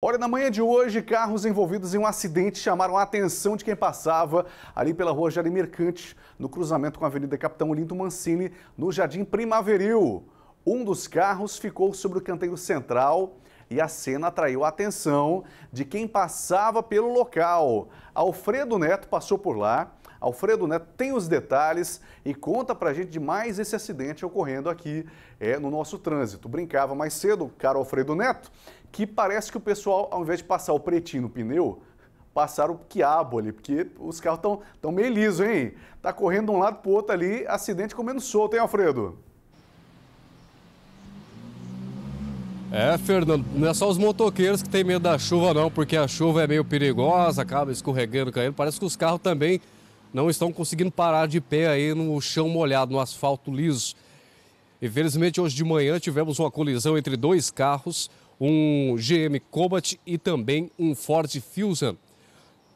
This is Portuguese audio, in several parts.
Olha, na manhã de hoje, carros envolvidos em um acidente chamaram a atenção de quem passava ali pela rua Jardim Mercante, no cruzamento com a Avenida Capitão Olinto Mancini, no Jardim Primaveril. Um dos carros ficou sobre o canteiro central e a cena atraiu a atenção de quem passava pelo local. Alfredo Neto passou por lá Alfredo Neto tem os detalhes e conta pra gente de mais esse acidente ocorrendo aqui é, no nosso trânsito. Brincava mais cedo, cara Alfredo Neto, que parece que o pessoal, ao invés de passar o pretinho no pneu, passaram o quiabo ali, porque os carros estão tão meio lisos, hein? Tá correndo de um lado pro outro ali, acidente comendo solto, hein, Alfredo? É, Fernando, não é só os motoqueiros que tem medo da chuva não, porque a chuva é meio perigosa, acaba escorregando, caindo. Parece que os carros também não estão conseguindo parar de pé aí no chão molhado, no asfalto liso. Infelizmente, hoje de manhã tivemos uma colisão entre dois carros, um GM Combat e também um Ford Fusion.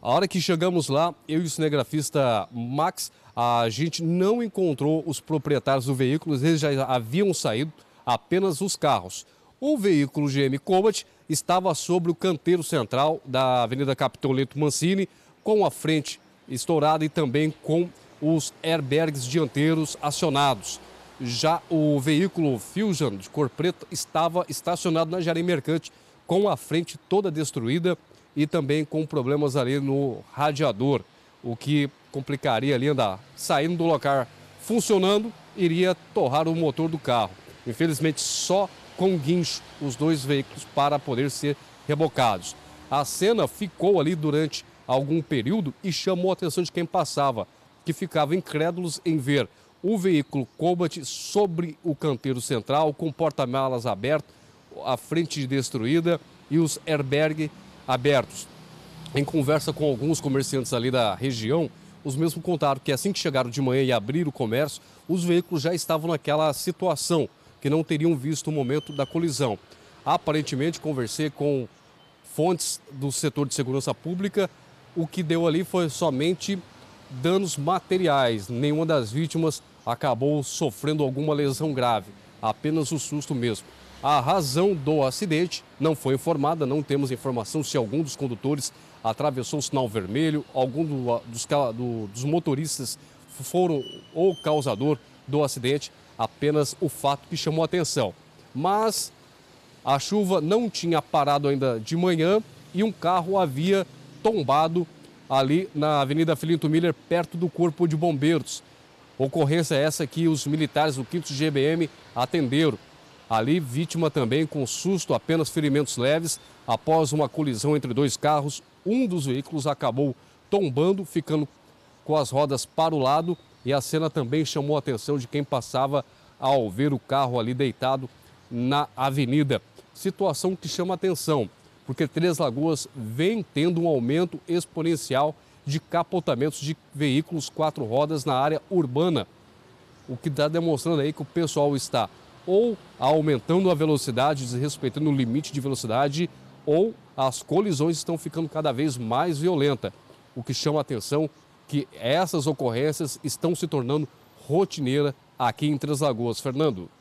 A hora que chegamos lá, eu e o cinegrafista Max, a gente não encontrou os proprietários do veículo, eles já haviam saído, apenas os carros. O veículo GM Combat estava sobre o canteiro central da Avenida Capitão Capitolento Mancini, com a frente estourada e também com os airbags dianteiros acionados. Já o veículo Fusion de cor preta estava estacionado na Jardim Mercante com a frente toda destruída e também com problemas ali no radiador, o que complicaria ali andar. Saindo do local funcionando, iria torrar o motor do carro. Infelizmente, só com guincho os dois veículos para poder ser rebocados. A cena ficou ali durante algum período e chamou a atenção de quem passava, que ficava incrédulos em ver o veículo Cobalt sobre o canteiro central, com porta-malas aberto, a frente destruída e os airbags abertos. Em conversa com alguns comerciantes ali da região, os mesmos contaram que assim que chegaram de manhã e abriram o comércio, os veículos já estavam naquela situação, que não teriam visto o momento da colisão. Aparentemente, conversei com fontes do setor de segurança pública, o que deu ali foi somente danos materiais. Nenhuma das vítimas acabou sofrendo alguma lesão grave, apenas o susto mesmo. A razão do acidente não foi informada, não temos informação se algum dos condutores atravessou o sinal vermelho, algum do, dos, do, dos motoristas foram o causador do acidente, apenas o fato que chamou atenção. Mas a chuva não tinha parado ainda de manhã e um carro havia tombado ali na Avenida Filinto Miller, perto do Corpo de Bombeiros. Ocorrência essa que os militares do 5 GBM atenderam. Ali, vítima também com susto, apenas ferimentos leves. Após uma colisão entre dois carros, um dos veículos acabou tombando, ficando com as rodas para o lado. E a cena também chamou a atenção de quem passava ao ver o carro ali deitado na avenida. Situação que chama atenção porque Três Lagoas vem tendo um aumento exponencial de capotamentos de veículos quatro rodas na área urbana. O que está demonstrando aí que o pessoal está ou aumentando a velocidade, desrespeitando o limite de velocidade, ou as colisões estão ficando cada vez mais violentas. O que chama a atenção que essas ocorrências estão se tornando rotineira aqui em Três Lagoas. Fernando.